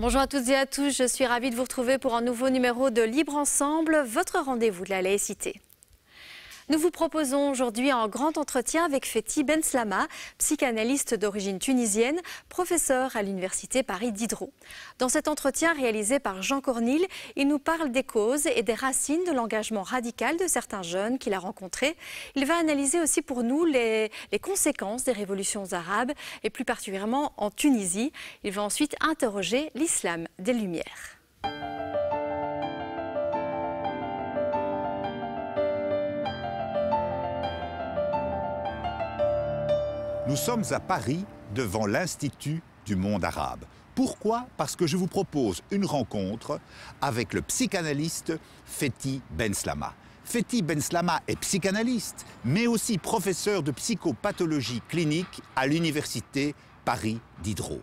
Bonjour à toutes et à tous, je suis ravie de vous retrouver pour un nouveau numéro de Libre Ensemble, votre rendez-vous de la laïcité. Nous vous proposons aujourd'hui un grand entretien avec Fethi Benslama, psychanalyste d'origine tunisienne, professeur à l'université Paris Diderot. Dans cet entretien réalisé par Jean Cornille, il nous parle des causes et des racines de l'engagement radical de certains jeunes qu'il a rencontrés. Il va analyser aussi pour nous les conséquences des révolutions arabes et plus particulièrement en Tunisie. Il va ensuite interroger l'islam des Lumières. Nous sommes à Paris devant l'Institut du monde arabe. Pourquoi Parce que je vous propose une rencontre avec le psychanalyste Fethi Benslama. Fethi Benslama est psychanalyste, mais aussi professeur de psychopathologie clinique à l'université Paris Diderot.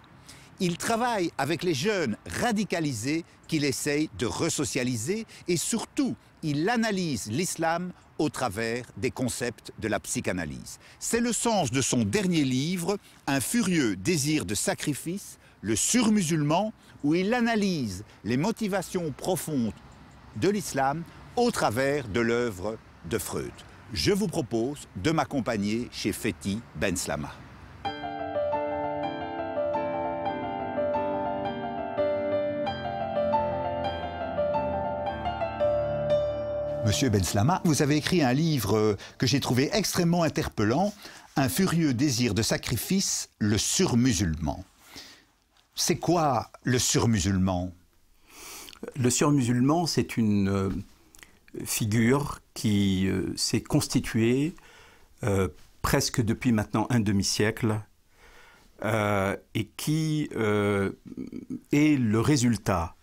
Il travaille avec les jeunes radicalisés qu'il essaye de resocialiser et surtout, il analyse l'islam au travers des concepts de la psychanalyse. C'est le sens de son dernier livre, Un furieux désir de sacrifice, le surmusulman, où il analyse les motivations profondes de l'islam au travers de l'œuvre de Freud. Je vous propose de m'accompagner chez Feti Benslama. Monsieur Benslama, vous avez écrit un livre euh, que j'ai trouvé extrêmement interpellant, Un furieux désir de sacrifice, le surmusulman. C'est quoi le surmusulman Le surmusulman, c'est une euh, figure qui euh, s'est constituée presque depuis maintenant un demi-siècle et qui est le résultat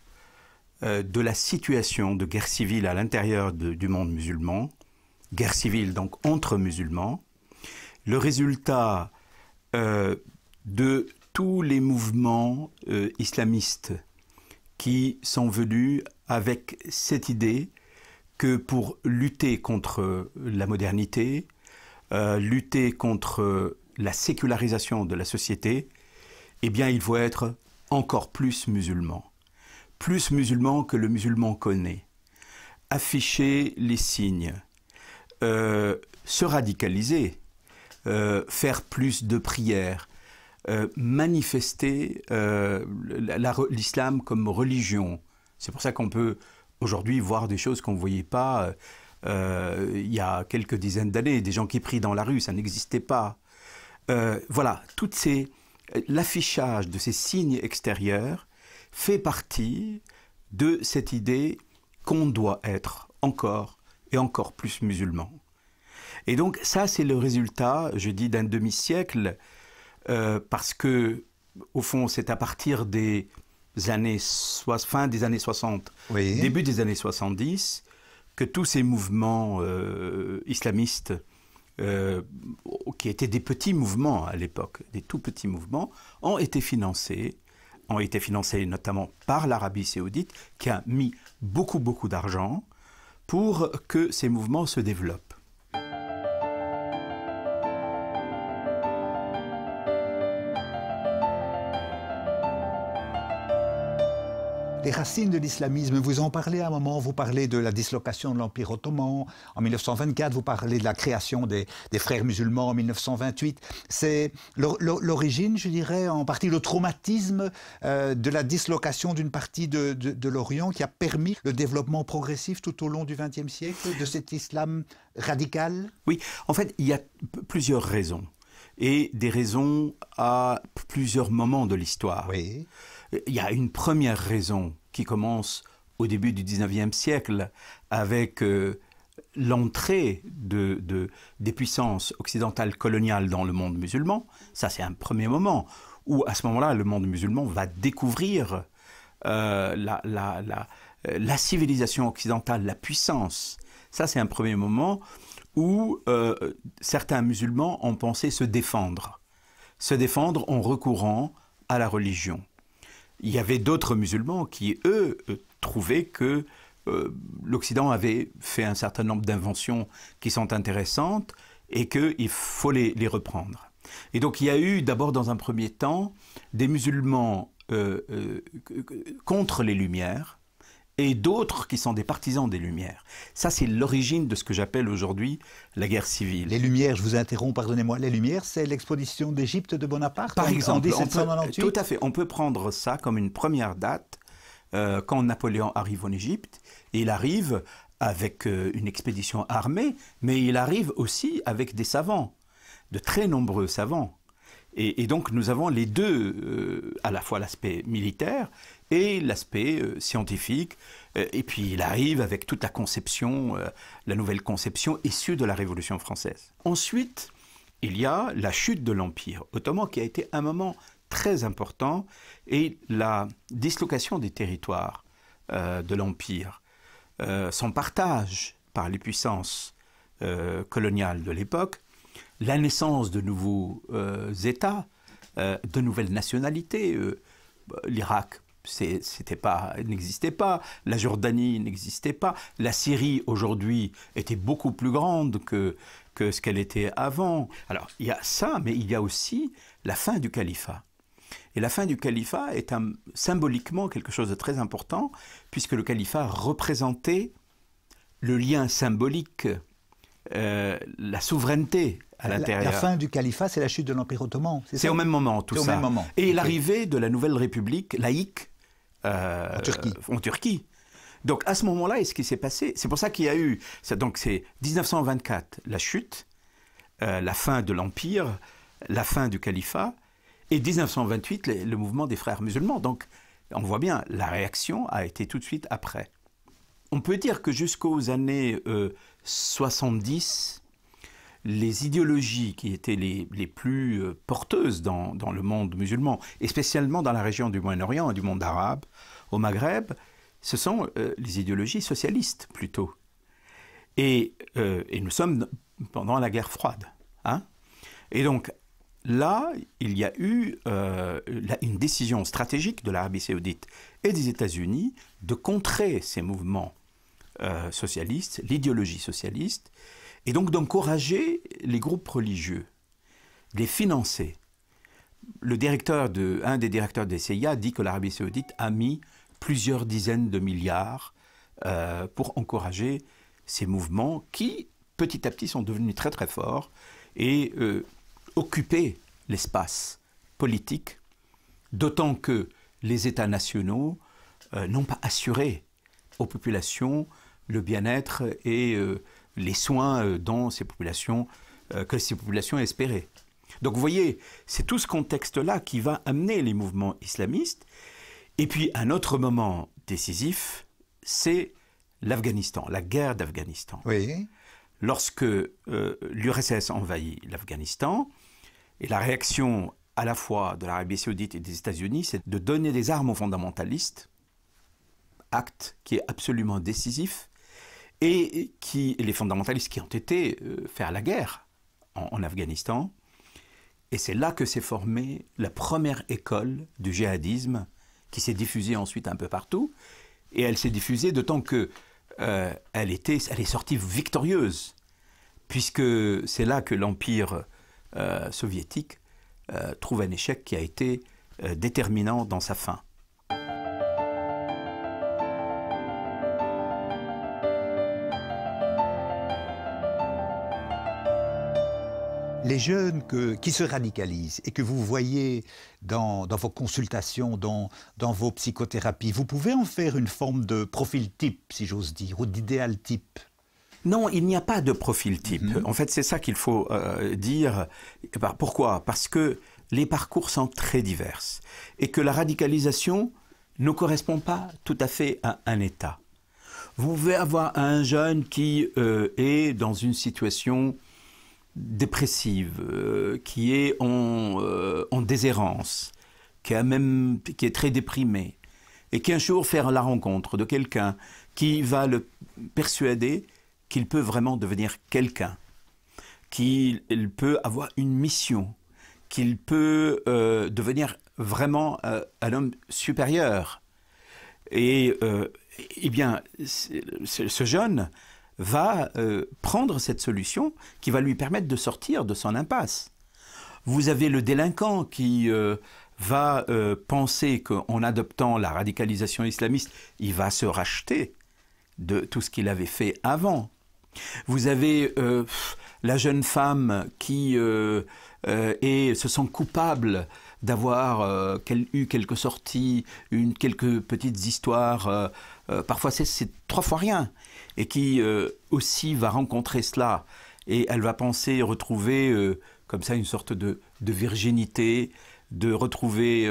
euh, de la situation de guerre civile à l'intérieur du monde musulman, guerre civile donc entre musulmans, le résultat euh, de tous les mouvements euh, islamistes qui sont venus avec cette idée que pour lutter contre la modernité, lutter contre la sécularisation de la société, eh bien il faut être encore plus musulman plus musulman que le musulman connaît, afficher les signes, euh, se radicaliser, euh, faire plus de prières, euh, manifester l'islam comme religion. C'est pour ça qu'on peut aujourd'hui voir des choses qu'on ne voyait pas il y a quelques dizaines d'années, des gens qui prient dans la rue, ça n'existait pas. voilà, toutes ces l'affichage de ces signes extérieurs fait partie de cette idée qu'on doit être encore et encore plus musulman. Et donc ça, c'est le résultat, je dis, d'un demi-siècle, euh, parce que, au fond, c'est à partir des années fin des années 60, début des années 70, que tous ces mouvements euh, islamistes, euh, qui étaient des petits mouvements à l'époque, des tout petits mouvements, ont été financés ont été financés notamment par l'Arabie saoudite, qui a mis beaucoup, beaucoup d'argent pour que ces mouvements se développent. des racines de l'islamisme. Vous en parlez à un moment, vous parlez de la dislocation de l'Empire ottoman en 1924, vous parlez de la création des, frères musulmans en 1928. C'est l'origine, je dirais, en partie le traumatisme euh, de la dislocation d'une partie de, de l'Orient qui a permis le développement progressif tout au long du XXe siècle de cet islam radical Oui, en fait, il y a plusieurs raisons. Et des raisons à plusieurs moments de l'histoire. Oui. Il y a une première raison qui commence au début du 19e siècle avec euh, l'entrée des puissances occidentales coloniales dans le monde musulman. Ça, c'est un premier moment où, à ce moment-là, le monde musulman va découvrir euh, euh, la, civilisation occidentale, la puissance. Ça, c'est un premier moment où certains musulmans ont pensé se défendre. Se défendre en recourant à la religion il y avait d'autres musulmans qui, eux, euh, trouvaient que euh, l'Occident avait fait un certain nombre d'inventions qui sont intéressantes et qu'il faut les, reprendre. Et donc il y a eu d'abord dans un premier temps des musulmans euh, contre les Lumières, et d'autres qui sont des partisans des Lumières. Ça, c'est l'origine de ce que j'appelle aujourd'hui la guerre civile. Les Lumières, je vous interromps, pardonnez-moi, les Lumières, c'est l'exposition d'Égypte de Bonaparte Par exemple, Tout à fait, on peut prendre ça comme une première date euh, quand Napoléon arrive en Égypte. Et il arrive avec euh, une expédition armée, mais il arrive aussi avec des savants, de très nombreux savants. Et, donc nous avons les deux, euh, à la fois l'aspect militaire et l'aspect euh, scientifique. Euh, et puis il arrive avec toute la conception, euh, la nouvelle conception issue de la Révolution française. Ensuite, il y a la chute de l'Empire ottoman qui a été un moment très important et la dislocation des territoires de l'Empire, son partage par les puissances coloniales de l'époque, la naissance de nouveaux États, de nouvelles nationalités. L'Irak, c'était pas, n'existait pas. La Jordanie n'existait pas. La Syrie aujourd'hui était beaucoup plus grande que, que ce qu'elle était avant. Alors il y a ça, mais il y a aussi la fin du califat. Et la fin du califat est un, symboliquement quelque chose de très important, puisque le califat représentait le lien symbolique, euh, la souveraineté à l'intérieur. La, fin du califat, c'est la chute de l'Empire ottoman. C'est au même moment tout ça. Et l'arrivée de la nouvelle république laïque euh, en Turquie. En Turquie. Donc à ce moment-là, est-ce qui s'est passé C'est pour ça qu'il y a eu. Donc c'est 1924, la chute, euh, la fin de l'Empire, la fin du califat, et 1928, le, mouvement des frères musulmans. Donc on voit bien, la réaction a été tout de suite après. On peut dire que jusqu'aux années 70, euh, les idéologies qui étaient les, plus euh, porteuses dans, le monde musulman, et spécialement dans la région du Moyen-Orient et du monde arabe, au Maghreb, ce sont euh, les idéologies socialistes plutôt. Euh, et, nous sommes pendant la guerre froide. Hein. et donc là, il y a eu une décision stratégique de l'Arabie saoudite et des États-Unis de contrer ces mouvements socialistes, l'idéologie socialiste, et donc d'encourager les groupes religieux, les financer. Le directeur de, un des directeurs des CIA dit que l'Arabie saoudite a mis plusieurs dizaines de milliards euh, pour encourager ces mouvements qui, petit à petit, sont devenus très très forts et euh, occupaient l'espace politique, d'autant que les États nationaux euh, n'ont pas assuré aux populations le bien-être et les soins euh, dont ces populations, euh, que ces populations espéraient. Donc vous voyez, c'est tout ce contexte-là qui va amener les mouvements islamistes. Et puis un autre moment décisif, c'est l'Afghanistan, la guerre d'Afghanistan. Lorsque euh, l'URSS envahit l'Afghanistan, et la réaction à la fois de l'Arabie saoudite et des États-Unis, c'est de donner des armes aux fondamentalistes, acte qui est absolument décisif et qui, les fondamentalistes qui ont été euh, faire la guerre en, Afghanistan. Et c'est là que s'est formée la première école du djihadisme qui s'est diffusée ensuite un peu partout. Et elle s'est diffusée d'autant que euh, elle, est sortie victorieuse, puisque c'est là que l'Empire euh, soviétique trouve un échec qui a été déterminant dans sa fin. les jeunes qui se radicalisent et que vous voyez dans, vos consultations, dans, vos psychothérapies, vous pouvez en faire une forme de profil type, si j'ose dire, ou d'idéal type non, il n'y a pas de profil type. Mhm. En fait, c'est ça qu'il faut euh, dire. Eh ben, pourquoi Parce que les parcours sont très divers et que la radicalisation ne correspond pas tout à fait à un état. Vous pouvez avoir un jeune qui euh, est dans une situation dépressive, euh, qui est en, désérence, euh, déshérence, qui, même, qui est très déprimée, et qui un jour faire la rencontre de quelqu'un qui va le persuader qu'il peut vraiment devenir quelqu'un, qu'il peut avoir une mission, qu'il peut euh, devenir vraiment un homme supérieur. Et eh bien, ce jeune, va euh, prendre cette solution qui va lui permettre de sortir de son impasse. Vous avez le délinquant qui euh, va euh, penser qu'en adoptant la radicalisation islamiste, il va se racheter de tout ce qu'il avait fait avant. Vous avez la jeune femme qui est, se sent coupable d'avoir euh, eu quelques sorties, une, quelques petites histoires, euh, euh, parfois c'est trois fois rien, et qui aussi va rencontrer cela, et elle va penser retrouver comme ça une sorte de, de virginité, de retrouver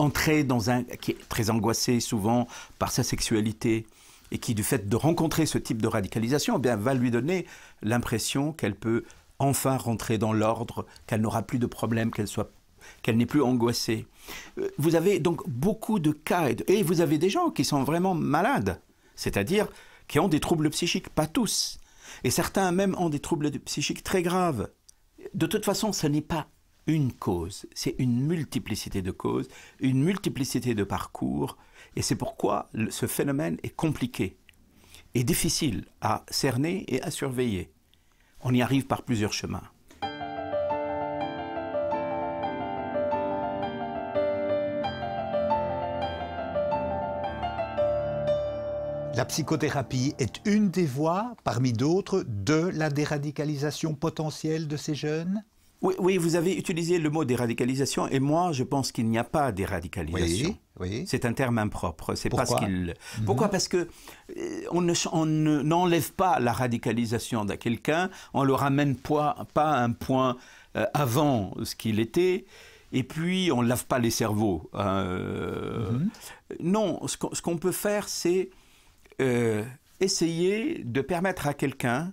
entrer dans un qui est très angoissé souvent par sa sexualité et qui du fait de rencontrer ce type de radicalisation eh bien va lui donner l'impression qu'elle peut enfin rentrer dans l'ordre, qu'elle n'aura plus de problème, qu'elle soit qu'elle n'est plus angoissée. Euh, vous avez donc beaucoup de cas, et vous avez des gens qui sont vraiment malades, c'est-à-dire qui ont des troubles psychiques, pas tous, et certains même ont des troubles psychiques très graves. De toute façon, ce n'est pas une cause, c'est une multiplicité de causes, une multiplicité de parcours, et c'est pourquoi ce phénomène est compliqué et difficile à cerner et à surveiller. On y arrive par plusieurs chemins. La psychothérapie est une des voies, parmi d'autres, de la déradicalisation potentielle de ces jeunes oui, vous avez utilisé le mot déradicalisation et moi, je pense qu'il n'y a pas déradicalisation. Oui, C'est un terme impropre. C'est Pourquoi parce qu'il. Parce que euh, on ne n'enlève pas la radicalisation d'un quelqu'un, on le ramène pas, pas un point euh, avant ce qu'il était. Et puis, on ne lave pas les cerveaux. Hein, euh, mhm. Non, ce qu'on peut faire, c'est essayer de permettre à quelqu'un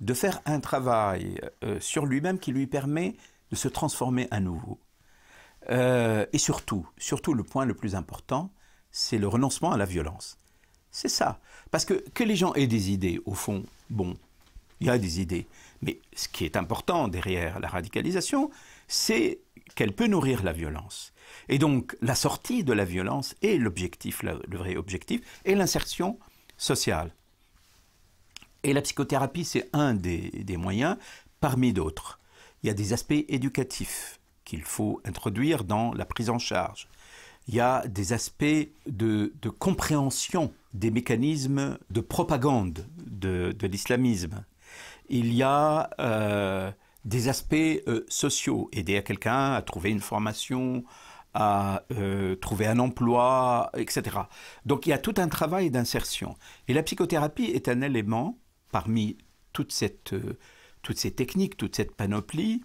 de faire un travail euh, sur lui-même qui lui permet de se transformer à nouveau. Euh, et surtout, surtout le point le plus important, c'est le renoncement à la violence. C'est ça. Parce que que les gens aient des idées, au fond, bon, il y a des idées. Mais ce qui est important derrière la radicalisation, c'est qu'elle peut nourrir la violence. Et donc la sortie de la violence est l'objectif, le vrai objectif, et l'insertion sociale. Et la psychothérapie, c'est un des, moyens parmi d'autres. Il y a des aspects éducatifs qu'il faut introduire dans la prise en charge. Il y a des aspects de, compréhension des mécanismes de propagande de, l'islamisme. Il y a euh, des aspects euh, sociaux, aider à quelqu'un à trouver une formation, à euh, trouver un emploi, etc. Donc il y a tout un travail d'insertion. Et la psychothérapie est un élément parmi toute cette, euh, toutes ces techniques, toute cette panoplie,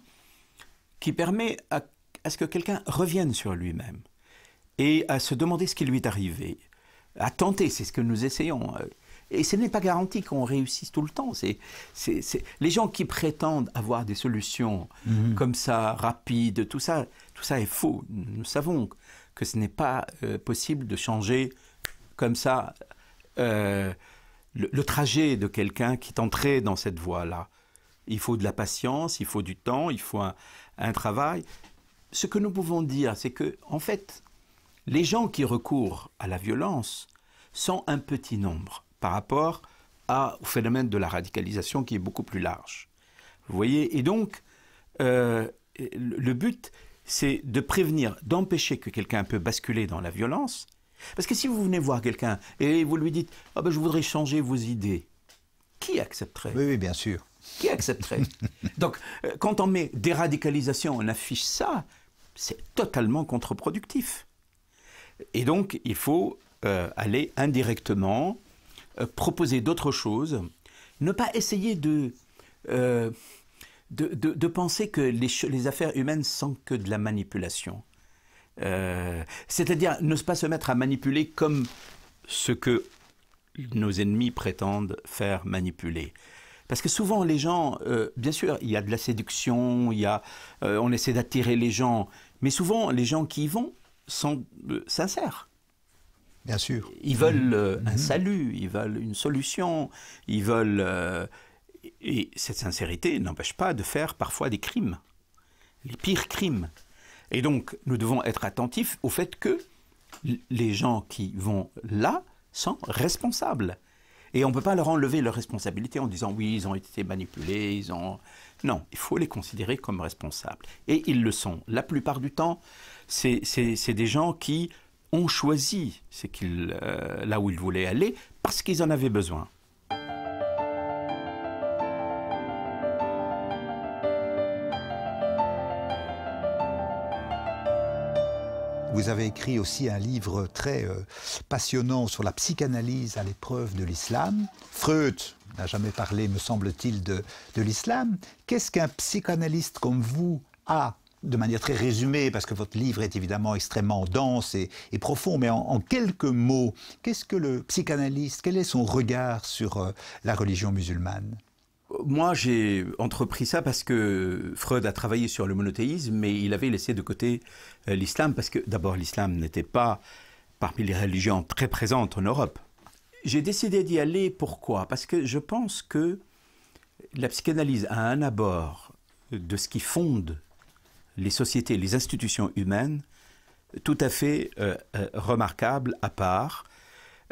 qui permet à, ce que quelqu'un revienne sur lui-même et à se demander ce qui lui est arrivé, à tenter, c'est ce que nous essayons. Euh, et ce n'est pas garanti qu'on réussisse tout le temps. Les gens qui prétendent avoir des solutions mhm. comme ça, rapides, tout ça, tout ça est faux. Nous savons que ce n'est pas euh, possible de changer comme ça le, trajet de quelqu'un qui est entré dans cette voie-là. Il faut de la patience, il faut du temps, il faut un, travail. Ce que nous pouvons dire, c'est que, en fait, les gens qui recourent à la violence sont un petit nombre par rapport au phénomène de la radicalisation qui est beaucoup plus large. Vous voyez Et donc, euh, le but, c'est de prévenir, d'empêcher que quelqu'un peut basculer dans la violence, parce que si vous venez voir quelqu'un et vous lui dites ah ben, Je voudrais changer vos idées, qui accepterait oui, bien sûr. Qui accepterait Donc, euh, quand on met déradicalisation, on affiche ça, c'est totalement contre-productif. Et donc, il faut euh, aller indirectement, euh, proposer d'autres choses, ne pas essayer de, penser que les, les affaires humaines sont que de la manipulation. Euh, c'est-à-dire ne pas se mettre à manipuler comme ce que nos ennemis prétendent faire manipuler. Parce que souvent les gens, euh, bien sûr, il y a de la séduction, il y a, euh, on essaie d'attirer les gens, mais souvent les gens qui y vont sont sincères. Bien sûr. Ils veulent mmh. un mmh. salut, ils veulent une solution, ils veulent... et cette sincérité n'empêche pas de faire parfois des crimes, les pires crimes. Et donc, nous devons être attentifs au fait que les gens qui vont là sont responsables. Et on ne peut pas leur enlever leur responsabilité en disant oui, ils ont été manipulés, ils ont... Non, il faut les considérer comme responsables. Et ils le sont. La plupart du temps, c'est des gens qui ont choisi euh, là où ils voulaient aller parce qu'ils en avaient besoin. Vous avez écrit aussi un livre très euh, passionnant sur la psychanalyse à l'épreuve de l'islam. Freud n'a jamais parlé, me semble-t-il, de, l'islam. Qu'est-ce qu'un psychanalyste comme vous a de manière très résumée, parce que votre livre est évidemment extrêmement dense et, profond, mais en, quelques mots, qu'est-ce que le psychanalyste, quel est son regard sur euh, la religion musulmane moi, j'ai entrepris ça parce que Freud a travaillé sur le monothéisme, mais il avait laissé de côté euh, l'islam parce que d'abord l'islam n'était pas parmi les religions très présentes en Europe. J'ai décidé d'y aller pourquoi Parce que je pense que la psychanalyse a un abord de ce qui fonde les sociétés, les institutions humaines, tout à fait euh, euh, remarquable à part,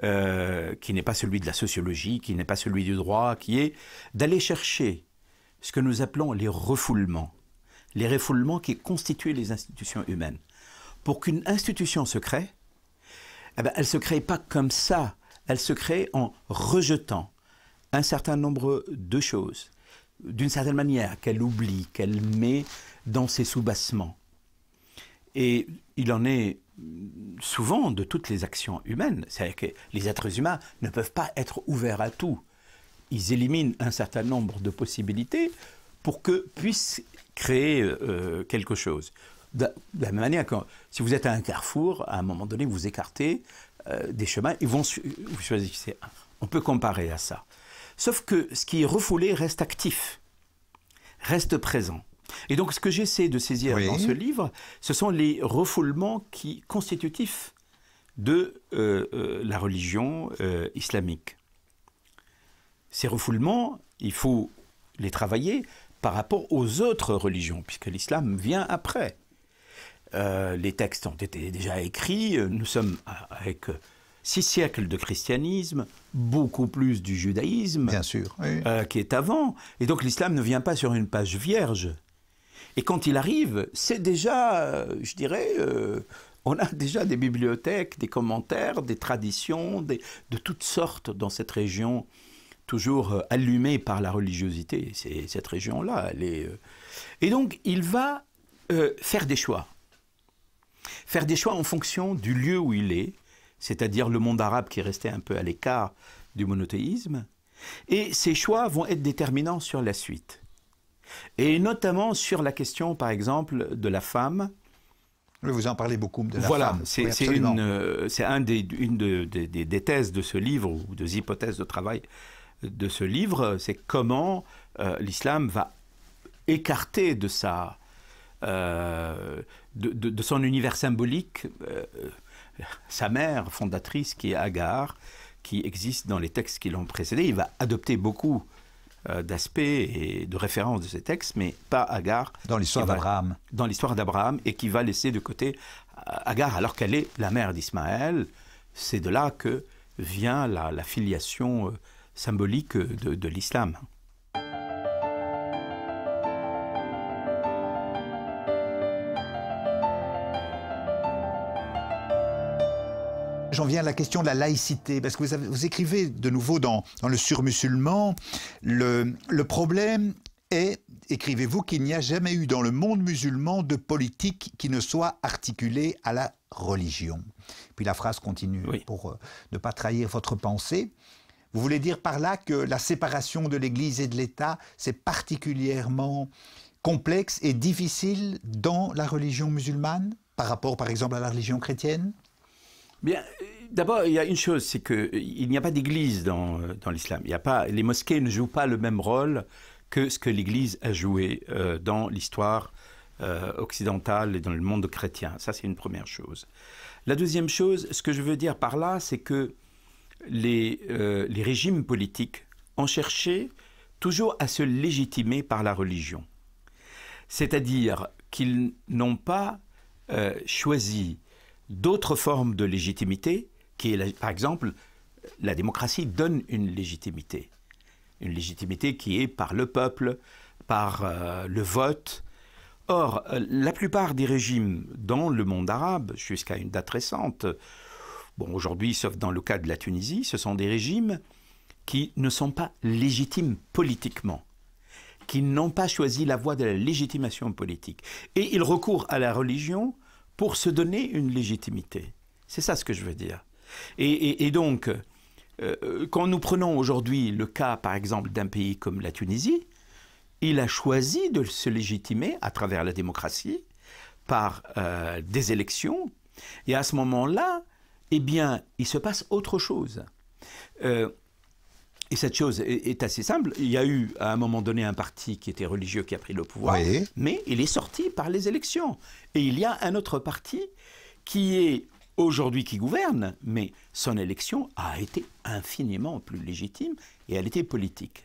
euh, qui n'est pas celui de la sociologie, qui n'est pas celui du droit, qui est d'aller chercher ce que nous appelons les refoulements, les refoulements qui constituent les institutions humaines. Pour qu'une institution se crée, eh ben, elle ne se crée pas comme ça, elle se crée en rejetant un certain nombre de choses, d'une certaine manière, qu'elle oublie, qu'elle met dans ses soubassements. Et il en est mm, souvent de toutes les actions humaines. C'est-à-dire que les êtres humains ne peuvent pas être ouverts à tout. Ils éliminent un certain nombre de possibilités pour que puissent créer euh, quelque chose. De la même manière si vous êtes à un carrefour, à un moment donné, vous écartez euh, des chemins et vont vous choisissez un. On peut comparer à ça. Sauf que ce qui est refoulé reste actif, reste présent. Et donc, ce que j'essaie de saisir dans ce livre, ce sont les refoulements qui constitutifs de euh, euh, la religion euh, islamique. Ces refoulements, il faut les travailler par rapport aux autres religions, puisque l'islam vient après. les textes ont été déjà écrits, nous sommes avec six siècles de christianisme, beaucoup plus du judaïsme, Bien sûr, qui est avant, et donc l'islam ne vient pas sur une page vierge. Et quand il arrive, c'est déjà, euh, je dirais, euh, on a déjà des bibliothèques, des commentaires, des traditions, de toutes sortes dans cette région, toujours euh, allumée par la religiosité. C'est cette région-là. Et donc, il va faire des choix. Faire des choix en fonction du lieu où il est, c'est-à-dire le monde arabe qui restait un peu à l'écart du monothéisme. Et ces choix vont être déterminants sur la suite. Et notamment sur la question, par exemple, de la femme. Vous en parlez beaucoup de la femme. Voilà, c'est une, euh, des, thèses de ce livre ou des hypothèses de travail euh, de ce livre, c'est comment euh, l'islam va écarter de son univers symbolique, sa mère fondatrice qui est Agar, qui existe dans les textes qui l'ont précédé, il va adopter beaucoup euh, d'aspect et de référence de ces textes, mais pas Agar. Dans l'histoire d'Abraham. Dans l'histoire d'Abraham, et qui va laisser de côté euh, Agar, alors qu'elle est la mère d'Ismaël. C'est de là que vient la, filiation euh, symbolique de l'islam. J'en viens à la question de la laïcité, parce que vous, vous écrivez de nouveau dans, le surmusulman, le, problème est, écrivez-vous, qu'il n'y a jamais eu dans le monde musulman de politique qui ne soit articulée à la religion. Puis la phrase continue pour euh, ne pas trahir votre pensée. Vous voulez dire par là que la séparation de l'Église et de l'État, c'est particulièrement complexe et difficile dans la religion musulmane par rapport par exemple à la religion chrétienne Bien, euh, d'abord, il y a une chose, c'est qu'il euh, n'y a pas d'église euh, dans, l'islam. Il y a pas, les mosquées ne jouent pas le même rôle que ce que l'église a joué dans l'histoire occidentale et dans le monde chrétien. Ça, c'est une première chose. La deuxième chose, ce que je veux dire par là, c'est que les, les régimes politiques ont cherché toujours à se légitimer par la religion. C'est-à-dire qu'ils n'ont pas choisi d'autres formes de légitimité, qui est, par exemple, la démocratie donne une légitimité. Une légitimité qui est par le peuple, par euh, le vote. Or, euh, la plupart des régimes dans le monde arabe, jusqu'à une date récente, bon, aujourd'hui, sauf dans le cas de la Tunisie, ce sont des régimes qui ne sont pas légitimes politiquement, qui n'ont pas choisi la voie de la légitimation politique. Et ils recourent à la religion pour se donner une légitimité. C'est ça ce que je veux dire. Et, donc, euh, euh, quand nous prenons aujourd'hui le cas, par exemple, d'un pays comme la Tunisie, il a choisi de se légitimer à travers la démocratie, par euh, des élections, et à ce moment-là, eh bien, il se passe autre chose. Et cette chose est, assez simple. Il y a eu à un moment donné un parti qui était religieux qui a pris le pouvoir, mais il est sorti par les élections. Et il y a un autre parti qui est aujourd'hui qui gouverne, mais son élection a été infiniment plus légitime et elle était politique.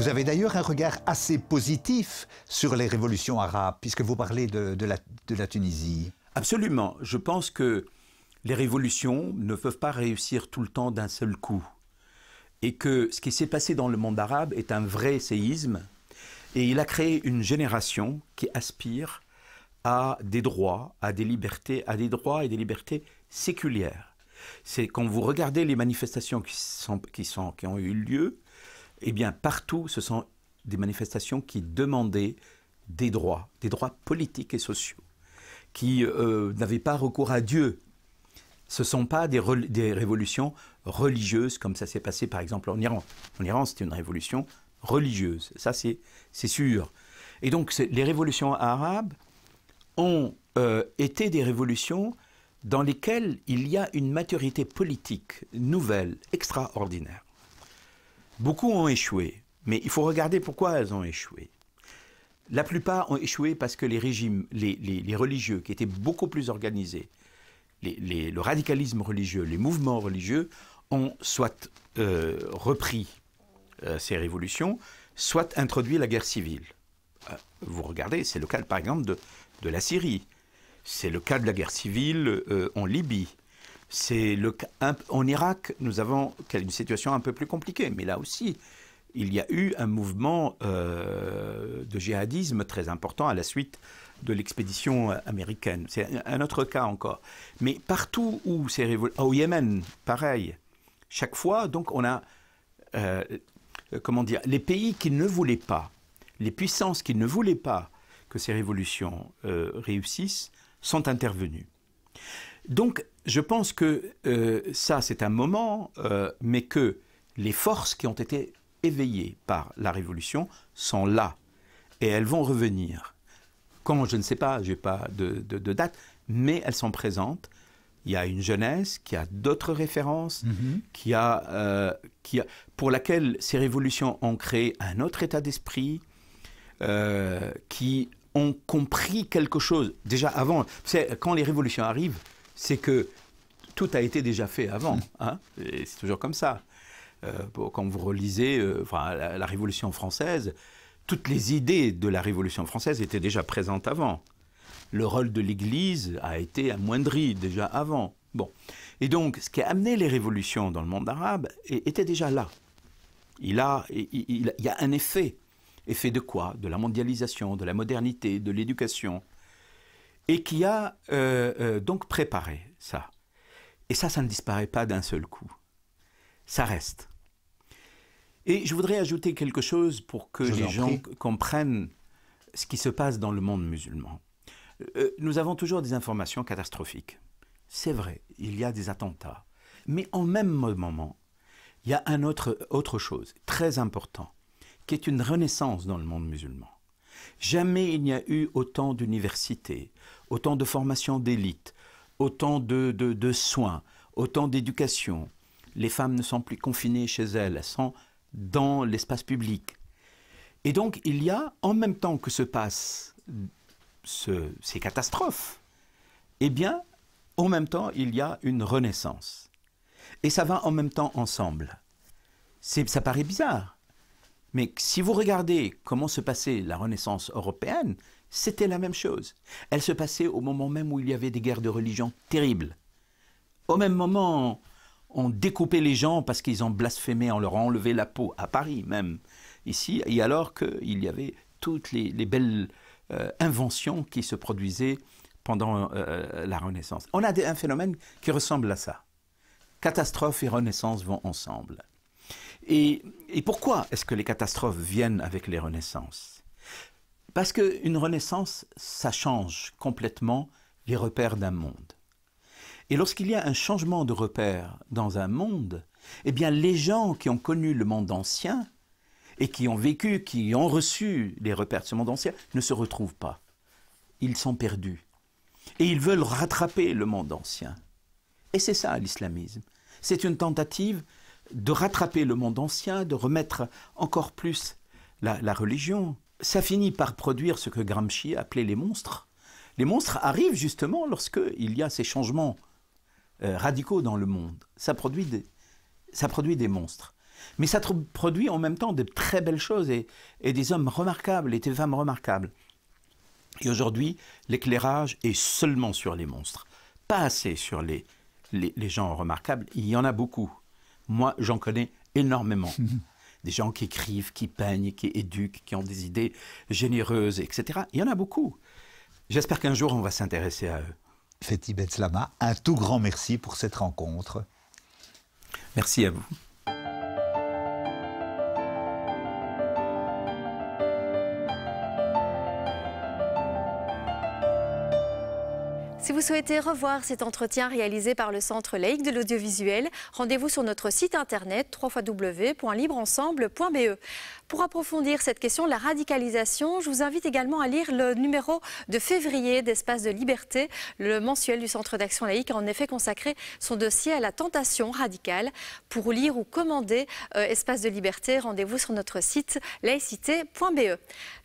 Vous avez d'ailleurs un regard assez positif sur les révolutions arabes, puisque vous parlez de, de, la, Tunisie. Absolument. Je pense que les révolutions ne peuvent pas réussir tout le temps d'un seul coup. Et que ce qui s'est passé dans le monde arabe est un vrai séisme. Et il a créé une génération qui aspire à des droits, à des libertés, à des droits et des libertés séculières. C'est quand vous regardez les manifestations qui, sont, qui, sont, qui ont eu lieu, eh bien partout, ce sont des manifestations qui demandaient des droits, des droits politiques et sociaux, qui euh, n'avaient pas recours à Dieu. Ce ne sont pas des, révolutions religieuses comme ça s'est passé par exemple en Iran. En Iran, c'était une révolution religieuse, ça c'est sûr. Et donc les révolutions arabes ont euh, été des révolutions dans lesquelles il y a une maturité politique nouvelle, extraordinaire. Beaucoup ont échoué, mais il faut regarder pourquoi elles ont échoué. La plupart ont échoué parce que les régimes, les, religieux, qui étaient beaucoup plus organisés, le radicalisme religieux, les mouvements religieux, ont soit euh, repris euh, ces révolutions, soit introduit la guerre civile. Euh, vous regardez, c'est le cas par exemple de la Syrie, c'est le cas de la guerre civile en Libye, c'est le en Irak, nous avons une situation un peu plus compliquée, mais là aussi, il y a eu un mouvement euh, de djihadisme très important à la suite de l'expédition euh, américaine. C'est un autre cas encore. Mais partout où ces révolutions... au Yémen, pareil. Chaque fois, donc, on a euh, comment dire, les pays qui ne voulaient pas, les puissances qui ne voulaient pas que ces révolutions réussissent, sont intervenues. Donc, je pense que euh, ça, c'est un moment, euh, mais que les forces qui ont été éveillées par la Révolution sont là et elles vont revenir. Quand, je ne sais pas, je n'ai pas de, date, mais elles sont présentes. Il y a une jeunesse qui a d'autres références, mm-hmm. qui, a, euh, qui a, pour laquelle ces révolutions ont créé un autre état d'esprit, qui ont compris quelque chose. Déjà avant, quand les révolutions arrivent, c'est que tout a été déjà fait avant. Mmh. Hein, et c'est toujours comme ça. Euh, quand vous relisez euh, la, Révolution française, toutes les idées de la Révolution française étaient déjà présentes avant. Le rôle de l'Église a été amoindri déjà avant. Bon. Et donc, ce qui a amené les révolutions dans le monde arabe était déjà là. il y a un effet. Effet de quoi De la mondialisation, de la modernité, de l'éducation, et qui a euh, euh, donc préparé ça. Et ça, ça ne disparaît pas d'un seul coup. Ça reste. Et je voudrais ajouter quelque chose pour que les gens comprennent ce qui se passe dans le monde musulman. Euh, nous avons toujours des informations catastrophiques. C'est vrai, il y a des attentats. Mais en même moment, il y a un autre, autre chose très important, qui est une renaissance dans le monde musulman. Jamais il n'y a eu autant d'universités, autant de formations d'élite, autant de, soins, autant d'éducation. Les femmes ne sont plus confinées chez elles, elles sont dans l'espace public. Et donc il y a, en même temps que se passent ces catastrophes, eh bien, en même temps, il y a une renaissance. Et ça va en même temps ensemble. Ça paraît bizarre. Mais si vous regardez comment se passait la Renaissance européenne, c'était la même chose. Elle se passait au moment même où il y avait des guerres de religion terribles. Au même moment, on découpait les gens parce qu'ils ont blasphémé, on leur a enlevé la peau, à Paris même, ici, et alors qu'il y avait toutes les, belles euh, inventions qui se produisaient pendant euh, la Renaissance. On a un phénomène qui ressemble à ça. Catastrophe et Renaissance vont ensemble. Et, pourquoi est-ce que les catastrophes viennent avec les renaissances Parce qu'une renaissance, ça change complètement les repères d'un monde. Et lorsqu'il y a un changement de repères dans un monde, eh bien les gens qui ont connu le monde ancien et qui ont vécu, qui ont reçu les repères de ce monde ancien, ne se retrouvent pas. Ils sont perdus. Et ils veulent rattraper le monde ancien. Et c'est ça l'islamisme. C'est une tentative de rattraper le monde ancien, de remettre encore plus la, religion. Ça finit par produire ce que Gramsci appelait les monstres. Les monstres arrivent justement lorsqu'il y a ces changements euh, radicaux dans le monde. Ça produit, des, ça produit des monstres. Mais ça produit en même temps de très belles choses et, des hommes remarquables et des femmes remarquables. Et aujourd'hui, l'éclairage est seulement sur les monstres, pas assez sur les, les gens remarquables. Il y en a beaucoup. Moi, j'en connais énormément. des gens qui écrivent, qui peignent, qui éduquent, qui ont des idées généreuses, etc. Il y en a beaucoup. J'espère qu'un jour, on va s'intéresser à eux. Fethi Betslama, un tout grand merci pour cette rencontre. Merci à vous. souhaitez revoir cet entretien réalisé par le Centre laïque de l'audiovisuel, rendez-vous sur notre site internet www.libreensemble.be. Pour approfondir cette question de la radicalisation, je vous invite également à lire le numéro de février d'Espace de liberté, le mensuel du Centre d'action laïque, en effet consacré son dossier à la tentation radicale. Pour lire ou commander euh, Espace de liberté, rendez-vous sur notre site laïcité.be.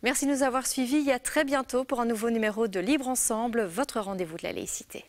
Merci de nous avoir suivis. À très bientôt pour un nouveau numéro de Libre Ensemble, votre rendez-vous de la félicité.